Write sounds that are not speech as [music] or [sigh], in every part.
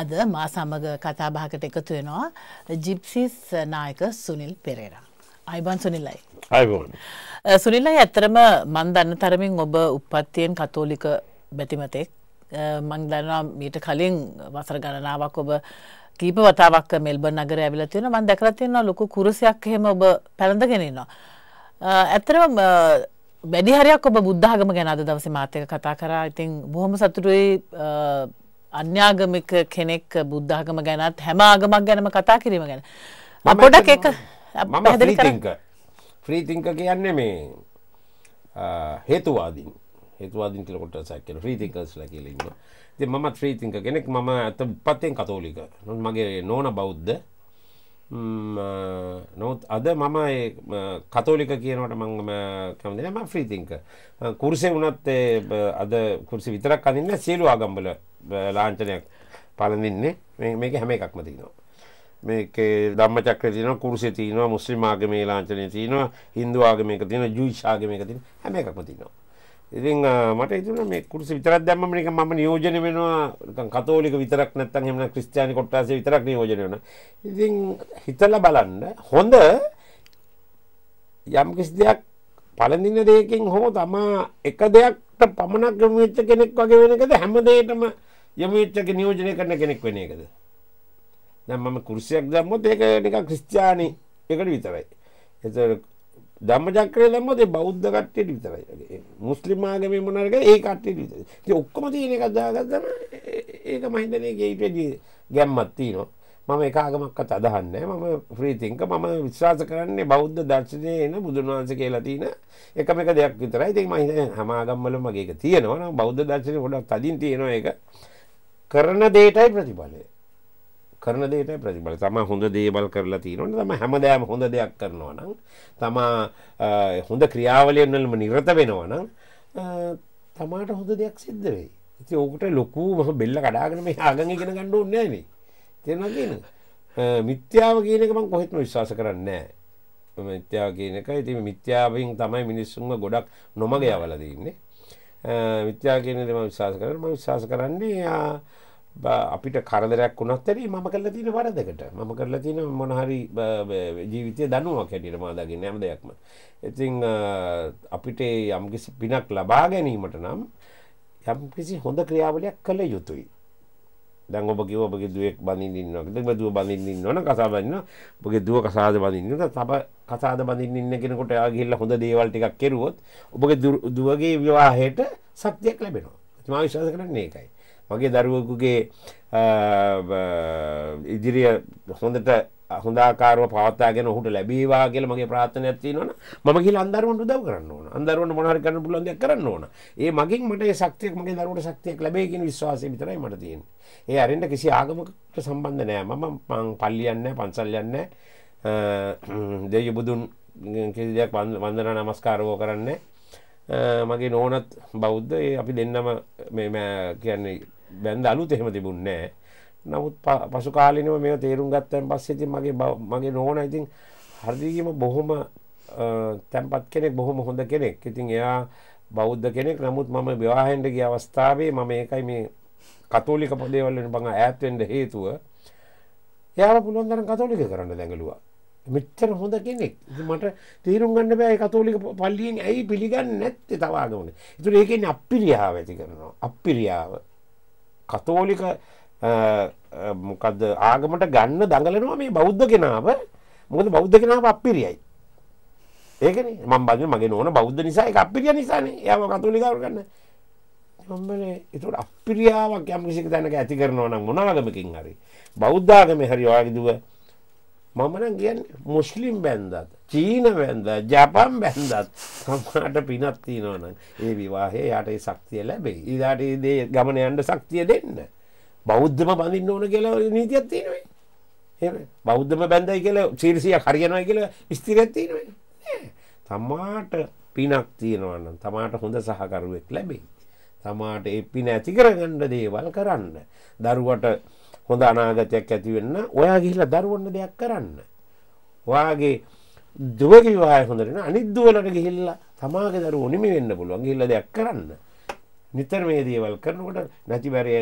අද මා සමග කතාබහකට එකතු වෙනවා ජිප්සිස් නායක සුනිල් පෙරේරා. අයිබන් සුනිල්ලයි. අයිබෝන්. සුනිල්ලයි ඇත්තරම මන් දන්න තරමින් ඔබ උපත්තියෙන් කතෝලික බැතිමතෙක් මං දන්නවා මීට කලින් වසර ගණනාවක් ඔබ කීප වතාවක් මෙල්බන් නගර ඇවිල්ලා තියෙනවා මම දැකලා තියෙනවා ලොකු කුරුසයක් එහෙම ඔබ පැලඳගෙන ඉන්නවා ඇත්තටම වැඩි හරියක් ඔබ බුද්ධ ආගම ගැන අද දවසේ මාත් එක්ක කතා කරා ඉතින් බොහොම සතුටුයි අන්‍යාගමික කෙනෙක් බුද්ධාගම ගැනත් හැම ආගමක් ගැනම කතා කිරීම ගැන පොඩක් එක මමතික ෆ්‍රීතිංක කියන්නේ මේ හේතුවාදින් හේතුවාදින් කලකොට සැකල ්‍රීතිංකස්ල කියලන්න ති මත් ්‍රීතිංක කෙනෙක් මම ඇත පත්තයෙන් කතෝලික නොන් මගේ නෝන බෞද්ධ නොත් අද මම කතෝලික කියනට මංම කැමදෙන ම ෆ්‍රීතිංක කුරුසේ වනත් අද කුරසි විතරක් අඳන්න සියලු ආගම්බල ලාංචනයක් පලඳින්නේ මේක හැම එකක්ම තිනවා මේක දම්ම චක්‍ර තින කුරුසේ තියනවා මුස්ලිම් ආගමේ ලාංචනය තියනවා හින්දු ආගමයක තින ජුවිශාගමයක තින හැම එකක්ම තිනවා ඉතින් මට හිතුන මේ කුරුසි විතරක් දැම්මම නිකන් මම නියෝජනය වෙනවා නිකන් කතෝලික විතරක් නැත්නම් එහෙම නැත්නම් ක්‍රිස්තියානි කොට්ටාසේ විතරක් නියෝජනය වෙනවා. ඉතින් හිතලා බලන්න හොඳ යම් කිසි දෙයක් පළඳින දෙයකින් හෝ තමා එක දෙයක්ට පමණක් යොමු වෙච්ච කෙනෙක් වගේ වෙන එකද හැම දෙයකටම යොමු වෙච්ච නියෝජනය කරන කෙනෙක් වෙන එකද? දැන් මම කුරුසියක් දැම්මොත් ඒක නිකන් ක්‍රිස්තියානි එකට විතරයි. ඒතර ධම්මචක්‍රය දැම්මොත් ඒ බෞද්ධ කට්ටියට විතරයි. මුස්ලිම් ආගමේ මොනාරක ඒ කට්ටියට විතරයි. ඉතින් ඔක්කොම තියෙන එකක් දාගත්තම ඒක මම හිතන්නේ ඒකට වැඩි ගැම්මක් තියෙනවා. මම එක ආගමක්වත් අදහන්නේ මම ප්‍රීතිංක මම විශ්වාස කරන්නේ බෞද්ධ දර්ශනය එන බුදුන් වහන්සේ කියලා තියෙන එකම එක දෙයක් විතරයි. ඉතින් මම හිතන්නේ හැම ආගම්වලම මේක තියෙනවා. බෞද්ධ දර්ශනේ ගොඩක් තදින් තියෙනවා ඒක. කරන දෙයටයි ප්‍රතිඵලය. කරන දේට ප්‍රතිබල තමා හොඳ දේවල් කරලා තියෙනවන තම හැමදෑම හොඳ දෙයක් කරනවා නම් තමා හොඳ ක්‍රියාවලයෙන්වලම නිරත වෙනවා නම් තමාට හොඳ දෙයක් සිද්ධ වෙයි ඉති ඕකට ලොකූම බෙල්ල කඩාගෙන මේ ආගඟ ගෙන ගණ්ඩ ඔන්නෑනේ තෙරවා කියන මිත්‍යාව කියනකම කොහෙත්ම විශ්වාස කරන්නේ මිත්‍යාව කියන එක ඉති මිත්‍යාවෙන් තමයි මිනිස්සුන්ම ගොඩක් නොමග යවලදන්නේ මිත්‍යා කියන දෙම විශවාස කරම විශවාස කරන්නේ යා අපිට කරදරයක් වුණත් ඇරේ මම කරලා තියෙන වරදකට මම කරලා තියෙන මොනහරි ජීවිතය දනුවක් හැටියට මා දකින්න හැම දෙයක්ම. ඉතින් අපිට යම්කිසි පිනක් ලබා ගැනීමට නම් යම්කිසි හොඳ ක්‍රියාවලියක් කළ යුතුයි. දැන් ඔබ කිව්ව ඔබගේ දුවෙක් බඳින්න ඉන්නවා. දැන් ඔබ දුව බඳින්න ඉන්නවනම් කසා බඳින්න. ඔබගේ දුව කසාද බඳින්න ඉන්නවද? තව කසාද බඳින්න ඉන්න කෙනෙකුට එයා ගිහිල්ලා හොඳ දේවල් ටිකක් කෙරුවොත් ඔබගේ දුවගේ විවාහයට සත්‍යයක් ලැබෙනවා. මම විශ්වාස කරන්නේ ඒකයි. මගේ දරුවකුගේ ඉදිරිය හොඳට හොදාකාරව පවත්තාගෙන ඔහුට ලැබේවා කියලා මගේ ප්‍රාර්ථනයක් තියෙනවනේ මම ගිහලා අන්දරුවන්ට උදව් කරන්න ඕන අන්දරුවන්ට මොනවා හරි කරන්න පුළුවන් දෙයක් කරන්න ඕන ඒ මගෙන් මට ඒ ශක්තියක් මගේ දරුවට ශක්තියක් ලැබෙයි කියන විශ්වාසය විතරයි මට තියෙන්නේ ඒ අරින්ට කිසි ආගමකට සම්බන්ධ නෑ මම මං පල්ලියක් නෑ පන්සල් යන්නේ දෙය බුදුන් කිසි දෙයක් වන්දනා නමස්කාරවෝ කරන්නේ මගේ නෝනත් බෞද්ධ ඒ අපි දෙන්නම මේ කියන්නේ බැන්ද අලුත් එහෙම තිබුන්නේ නමුත් පසු කාලිනව මේ තේරුම් ගත්තයන් පස්සේ ඉතින් මගේ මගේ නෝන ඉතින් හරිදීම බොහොම තැන්පත් කෙනෙක් බොහොම හොඳ කෙනෙක් ඉතින් එයා බෞද්ධ කෙනෙක් නමුත් මම විවාහෙන්ට ගිය අවස්ථාවේ මම ඒකයි මේ කතෝලික පොදේවල් වෙන බං ඈත් වෙන්න හේතුව එයාව පුළුවන් තරම් කතෝලික කරන්න දැඟලුවා මෙච්චර හොඳ කෙනෙක් මට තේරුම් ගන්න බෑ කතෝලික පල්ලියෙන් ඇයි පිළිගන්නේ නැත්තේ තවාගමන ඒතර ඒකෙන් අපිරියාව ඇති කරනවා අපිරියාව කතෝලික මොකද ආගමට ගන්න දඟලනවා මේ බෞද්ධ කෙනාව මොකද බෞද්ධ කෙනාව අපිරියයි ඒකන මං බද මගේ ඕන බෞද්ධ නිසා අපිරිය නිසාන යම කතුලිකවර ගන්න එතුට අපිරියාවක් යම් කිසික තැනක ඇති කරනවා නම් මොනාගමකින් හරි බෞද්ධාගම හරි වාගදුව මමන ගැන් මුස්ලිම් බැන්දත් චීන බැන්ද ජපන් බැන්දත් සමට පිනත් තිනවන ඒ විවාහේ යට සක්තිය ලැබේ ඉදාට දේ ගමන යන්ට සක්තිය දෙන්න බෞද්ධම බඳින්න ඕන කියලා නීතියක් තියෙනවේ ඒ බෞද්ධම බැන්දයි කියල චීරිසිය හරියනයි කියල ස්තිරැත්තිනවේ තමාට පිනක් තියෙනවන්න තමාට හොඳ සහකරුවෙක් ලැබේ තමාට එ පින ඇති කරගණ්ඩ දේවල් කරන්න දරුවට හොඳ අනාගතයක් ඇතිවෙන්න ඔයා ගිහිලා දරුවන්න දෙයක් කරන්න. වාගේ දුවගේවාය හොඳරෙන අනිද්දුවලට ගිහිල්ලා තමාග දරු උනිමි වෙන්න පුළුවන් ගිල්ල දෙයක් කරන්න. නිතර මේ දේවල් කරනකොට නැතිබැරය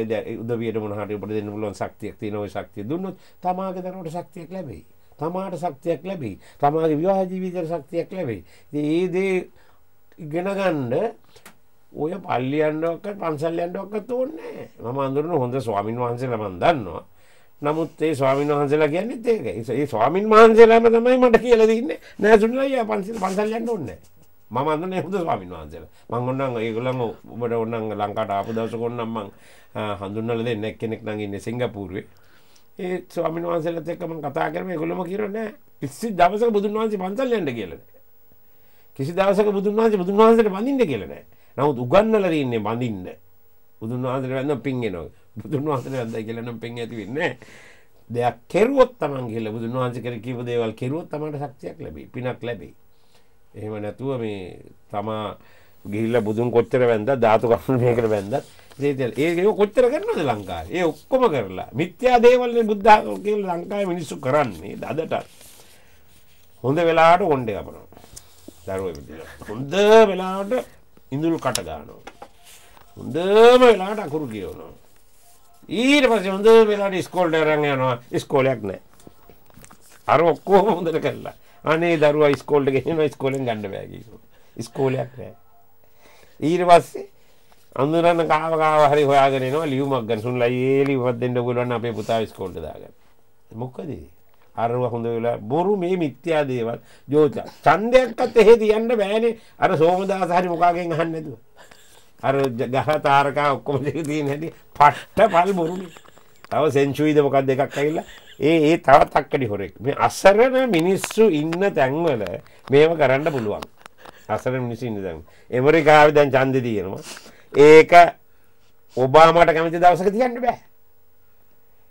උදවියට මොනහට උපට දෙන්න පුළුවන් ශක්තියක් තියෙන ඔය ශක්තිය දුන්නොත් තමාගේ දරුවට ශක්තියක් ලැබෙයි. තමාට ශක්තියක් ලැබෙයි. තමාගේ විවාහ ජීවිතයට ශක්තියක් ලැබෙයි. ඉතින් ඒ දේ ඉගෙන ගන්න ඔය පල්ලියන්ඩක් පන්සල්ලයන්ඩක්ක තෝන්නේ මම අඳුරන හොඳ ස්වාමින් වහන්සේල මන් දන්නවා නමුත් ඒ ස්වාමින් වහන්සේලා කියන්නේ ඒක ඒ ස්වාමින් වහන්සේලාම තමයි මට කියලා දෙන්නේ නෑ සුනිලා පන්සල් පන්සල්යන්ට ඕනේ මම අඳුරන්නේ හොඳ ස්වාමින් වහන්සේලා මං ඔන්නම් ඒගොල්ලන් ඔබට ඔන්නම් ලංකාවට ආපු දවසක ඔන්නම් මං හඳුන්වලා දෙන්න එක්කෙනෙක් නම් ඉන්නේ සිංගප්පූරුවේ ඒ ස්වාමින් වහන්සේලත් එක්ක මං කතා කරම ඒගොල්ලම කියනවා නෑ කිසි දවසක බුදුන් වහන්සේ පන්සල්යන්ට කියලා කිසි දවසක බුදුන් වහන්සේ බුදුන් වහන්සේට වඳින්න කියලා නෑ නමුත් උගන්නල තින්නේ බඳින්න බුදුන් වහන්සට වැන්න පින්ගෙනවා බුදුන් වහසට වැද කියලනම් පෙන් ඇතිවෙන්නේ දෙයක් කෙරුවොත් තමන් කියල බුදුන් වහන්ස කර කිව දේවල් කෙරුවොත් තමට ශක්තියක් ලැබේ පිනක් ලැබේ එහෙම නැතුව මේ තමා ගිල්ල බුදුන් කොච්චර වැද ධාතු කමනයකට වැැදත් සේතල් ඒකෝ කොච්චර කරනද ලංකා ඒ ඔක්කොම කරලා මිත්‍යා දේවල්ල බුද්ධ කියල ලංකායි මිනිස්සු කරන්නේ දදට හොඳ වෙලාට කොන්්ඩ කපනවා දරුව හොඳ වෙලාට ඉඳුල් කටගානවා. හොඳම වෙලාට අකුරු කියවනවා. ඊට පස්සේ හොඳ වෙලාට ස්කෝල්ට අරන් යනවා ස්කෝලයක් නැහැ. අර ඔක්කොම හොඳට කරලා. අනේ දරුවා ස්කෝල්ට ගෙනියනවා ස්කෝලෙන් ගන්න බෑ කිව්වා. ස්කෝලයක් නැහැ. ඊට පස්සේ අඳුරන්න කාව කාව හරි හොයාගෙන එනවා ලියුමක් ගන්න. සුන්ලා ඒ ලියුමක් දෙන්න පුළුවන් අපේ පුතා ස්කෝල්ට දාගන්න. මොකද ඒ අරව හොඳ වෙලා බොරු මේ මිත්‍යා දේවල් ජෝත ඡන්දයක්වත් එහෙ තියන්න බෑනේ අර සෝමදාස හරි මොකාගෙන් අහන්න නැතුව අර ගහ තාරකා ඔක්කොම දෙක තියෙන හැටි පට්ට පල් බොරුනේ තව සෙන්චුයිද මොකක්ද එකක් ඇවිල්ලා ඒ ඒ තවත් අක්කඩි හොරෙක් මේ අසරණ මිනිස්සු ඉන්න තැන්වල මේව කරන්න පුළුවන් අසරණ මිනිස්සු ඉන්න තැන් ඇමරිකාවේ දැන් ඡන්දේ තියෙනවා ඒක ඔබාමාට කැමති දවසක තියන්න බෑ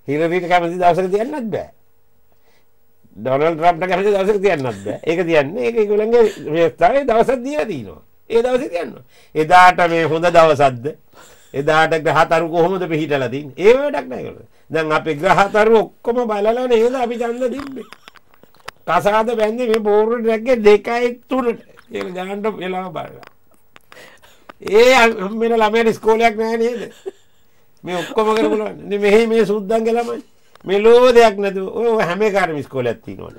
හිරරීට කැමති දවසක තියන්නත් බෑ ඩොනල් ්‍රම්ට කරක දවසක තියන්නත් ඒක තියන්න ඒ එකකුළන්ගේ ව්‍යස්ථාවේ දවසත් දිය දීනවා ඒ දවස තියන්න එදාට මේ හොඳ දවසද්ද එදාට ග්‍රහතරු කොහොමද පිහිටලතින් ඒවටක් නෑකර දැන් අපි ග්‍රහතරු ඔක්කොම බලලා නේද අපි චන්ද තිබ්බේ කසාද බැන්ද මේ බෝරුට රැක්ගේ දෙකයි තුරට ඒ ගාන්ට වෙලා බලලා ඒ අම්මෙන ළමයට ස්කෝලයක් නෑ නේද මේ ඔක්කොම කරපුලන්න මෙහි මේ සුද්දන් ගලමයි මේ ලෝව දෙයක් නැතු හැම කාරම ස්කෝල ඇත්තිනවන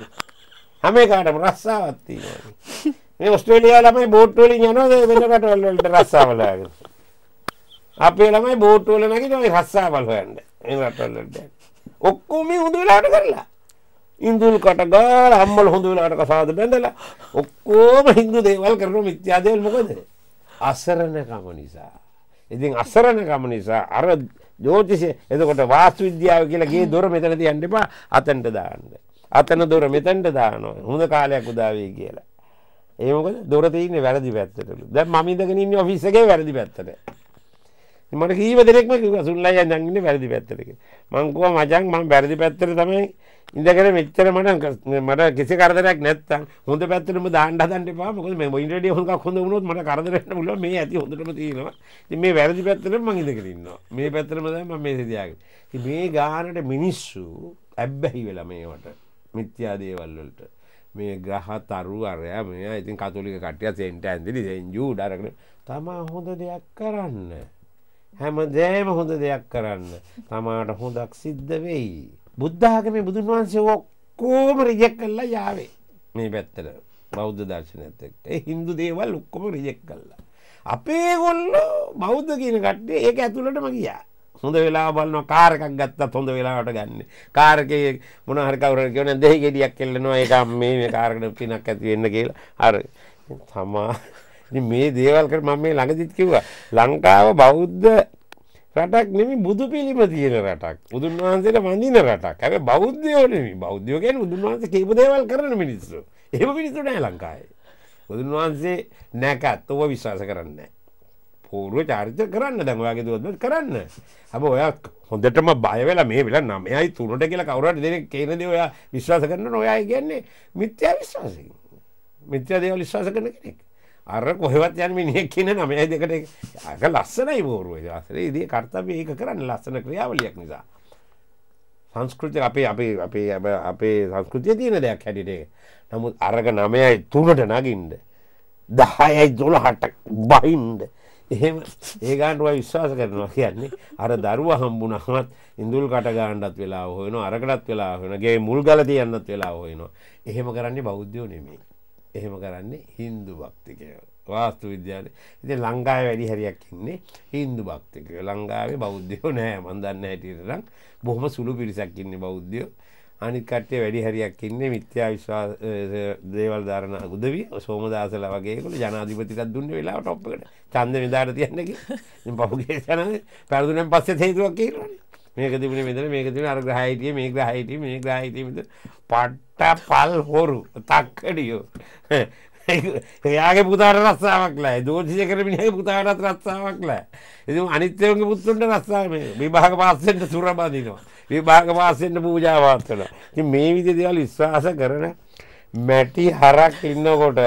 හැම කාටම රස්සාවත්තිනවන මේ ඔස්ට්‍රේලයා ළමයි බෝට්ටෝලින් යනවාද වෙන කටවල්ලට රස්සාාවලාගෙන අපේ ළමයි බෝට්ටෝල නැකිටමයි රස්සාවල් හොයන්ට ඒ රටල්ලට ඔක්කෝ මේ හුදුවෙලාට කරලා ඉන්දුල් කට ගාල හම්මල හොඳුලාට කසාද බැඳලා ඔක්කෝම හින්දු දේවල් කරන මිත්‍යාදේල් මොකද අසරණකම නිසා ඉතින් අසරණකම නිසා අර ජෝතිෂය එතකොට වාස්තු විද්‍යාව කියලා ගේ දොර මෙතන තියන්න එපා අතනට දාන්න. අතන දොර මෙතනට දානවා. හොඳ කාලයක් උදා වෙයි කියලා. ඒ මොකද දොර තියෙන්නේ වැරදි පැත්තටලු. දැන් මම ඉඳගෙන ඉන්නේ ඔෆිස් එකේ වැරදි පැත්තට. මට කීව දෙනෙක්ම කිව්වා සුන්ලයි යන් ඉන්නේ වැරදි පැත්තට කියලා. මං කිව්වා මචං මම වැරදි පැත්තට තමයි ඉඳගෙන මෙච්චර මට මට කිසි කරදරයක් නැත්තම් හොඳ පැත්තටම දාන්න හදන්න එපා මොකද මේ මොයින් රේඩිය හොඟක් හොඳ වුණොත් මට කරදර වෙන්න පුළුවන් මේ ඇති හොඳටම තියෙනවා ඉතින් මේ වැරදි පැත්තටම මම ඉඳගෙන ඉන්නවා මේ පැත්තටම තමයි මම මේ තියාගෙන ඉතින් මේ ගානට මිනිස්සු ඇබ්බැහි වෙලා මේවට මිත්‍යා දේවල් වලට මේ ග්‍රහ තරු අරයා මේ ඉතින් කතුලික කටිය සෙන්ට ඇඳලි සෙන්ජූ ඩරකන තමා හොඳ දෙයක් කරන්න හැම දෑම හොඳ දෙයක් කරන්න තමාට හොඳක් සිද්ධ වෙයි බුද්ධාගමේ බුදුන් වහන්සේ ඔක්කෝම රිජෙක් කල්ලා යාවේ මේ පැත්තට බෞද්ධ දර්ශනයත් එක්ක ඒ හින්දු දේවල් ඔක්කොම රිජෙක් කල්ලා අපේ ගොල්ලෝ බෞද්ධ කියන කට්ටේ ඒක ඇතුළටම ගියා හොඳ වෙලා බලන කාරකක් ගත්තත් හොඳ වෙලාවට ගන්න කාරකය මොන හරිකවර කියන දෙහි ගෙඩියක් කෙල්ලනවා ඒක මේ කාරකට පිනක් ඇති වෙන්න කියලා අර තමා මේ දේවල් කර මම මේ ළඟදිත් කිව්වා ලංකාව බෞද්ධ රටක් නෙම බුදු පිළිම තියෙන රටක් බුදුන් වහන්සේට වඳින රටක් ඇ බෞද්ධයෝනම බෞද්ධයෝකෙන් බුදුන් වහන්ස කේප දේවල් කරන මිනිස්සු එම පිනිසුන ලංකායි. බුදුන් වහන්සේ නැකත් ඔව විශ්වාස කරන්න. පූරුව චාරිත කරන්න දැමවාගේ දුවත්ම කරන්න. හැබ ඔය හොඳටම බයවෙලා මේ වෙලා නමයයි තුනට කියලා කවරට දෙන කේනද ඔයා විශ්වාස කරන්න නොයයි කියන්නේ මිත්‍යා විශ්වාසය. මිත්‍යා දේව විශ්වාස කරන කෙනෙක්. අර කොහෙවත් යන් මිනිහෙක් කියන නමය දෙකට අක ලස්සනයි මෝරුව දසරේ දේ කර්තබ ඒක කරන්න ලස්සන ක්‍රියාවලියක් නිසා. සංස්කෘතිය අපේ අපේ අපේ අපේ සංස්කෘතිය තියෙන දෙයක් හැටිටේ නමුත් අරග නමයයි තුනට නගින්ද. දහයයි දොළ හට බහින්ද. එහෙම ඒගාන්ටුව විශ්වාස කරනවා කියන්නේ අර දරුව හම්බුනහමත් ඉඳුල් කටගාණ්ඩත් වෙලා හොයන අරකටත් වෙලා හොනගේ මුල් ගල තියන්නත් වෙලා හොයනවා එහෙම කරන්නේ බෞද්ධයෝ නෙමේ එහෙම කරන්නේ හින්දු භක්තිකය වාස්තු විද්‍යාලය ඉති ලංකාව වැඩි හරියක් ඉන්නේ හින්දු භක්තික ලංකාවේ බෞද්ධයෝ නෑ මන්දන්න හැටියටනම් බොහොම සුළු පිරිසක් ඉන්නේ බෞද්ධයෝ අනිත් කට්ටේ වැඩි හරියක් ඉන්නේ මිත්‍යා විශ්වාස දේවල් ධාරණ උදවිය සෝමදාසලා වගේකොට ජනාධිපතිකත් දුන්න වෙලාවට ඔප්පකට ඡන්ද මෙදාට තියන්න කියලා. ඉතින් පහුගිය සැරේ පෙරදුනෙන් පස්සේ හේතුවක් කියලානේ. මේක තිබුණ මෙතන මේක තිබුණ අර ග්‍රහයිටිය මේ ග්‍රහයිටිය මේ ග්‍රහයිටිය මෙතන පට්ට පල් හොරු තක්කඩියෝ [laughs] එයාගේ පුතාට රස්සාවක් ලෑ දෝෂිය කර මිනිහගේ පුතාටත් රස්සාවක් ලෑ ඉතින් අනිත්යෝගේ පුතුන්ට රස්සාව මේ විභාග පාස්සෙන්ට සුරබා දිනවා විභාග පාස්සෙන්ට පූජා වාර්තන ඉතින් මේ විදිහේ දේවල් විශ්වාස කරන මැටි හරක් ඉන්නකොට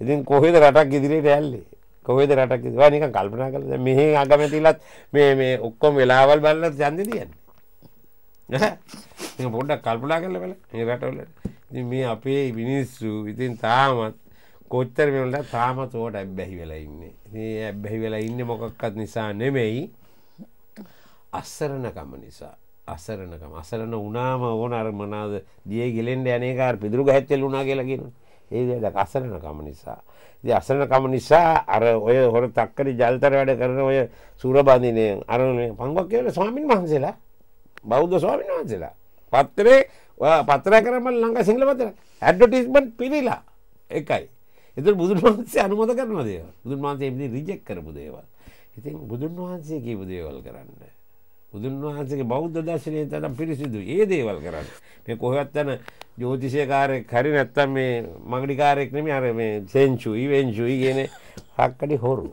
ඉතින් කොහෙද රටක් ඉදිරියට යන්නේ කොහේද රටක් ඒවා නිකන් කල්පනා කරලා දැන් මෙහි අගමැතිලත් මේ මේ ඔක්කොම වෙලාවල් බලලා ඡන්දෙ තියන්නේ නේද පොඩ්ඩක් කල්පනා කරලා බලන්න මේ රටවල ඉතින් මේ අපේ මිනිස්සු ඉතින් තාමත් කොච්චර මෙවලට තාමත් ඕට ඇබ්බැහි වෙලා ඉන්නේ. ඉතින් ඇබ්බැහි වෙලා ඉන්නේ මොකක්වත් නිසා නෙමෙයි. අසරණකම නිසා. අසරණකම. අසරණ වුණාම ඕන අර මොනවාද දියේ ගෙලෙන්න යන්නේ කාර් පිදුරු ගහත් තෙල් වුණා කියලා කියනවා. ඒ වැඩ අසරණ කම නිසා. ඉතින් අසරණ කම නිසා අර ඔය හොර තක්කරි ජල්තර වැඩ කරන ඔය සූරබන්දිනේ අර මේ පංගුවක් කියලා ස්වාමින් වහන්සේලා බෞද්ධ ස්වාමින් වහන්සේලා පත්තරේ පත්තර කරම ලංඟ සිංහල පතර ඇඩ්වටිස්මන්ට් පිරිලා එකයි. එතුර බුදුන් වහන්සේ අනුමත කරන දේව බුදුන් වහන්සේ රිජෙක් කරපු දේවල්. ඉතින් බුදුන් වහන්සේ කියපු දේවල් කරන්න. බුදුන් වහන්සේගේ බෞද්ධ දර්ශනය තරම් පිරිසිදු. ඒ දේවල් කරන්න. මේ කොහෙවත් යන ජ්‍යොතිෂයකාරයෙක් හරි නැත්තම් මේ මගලිකාරයෙක් නෙමෙයි අර මේ සෙන්චුයි වෙන්චුයි කියන හක්කඩි හොරු.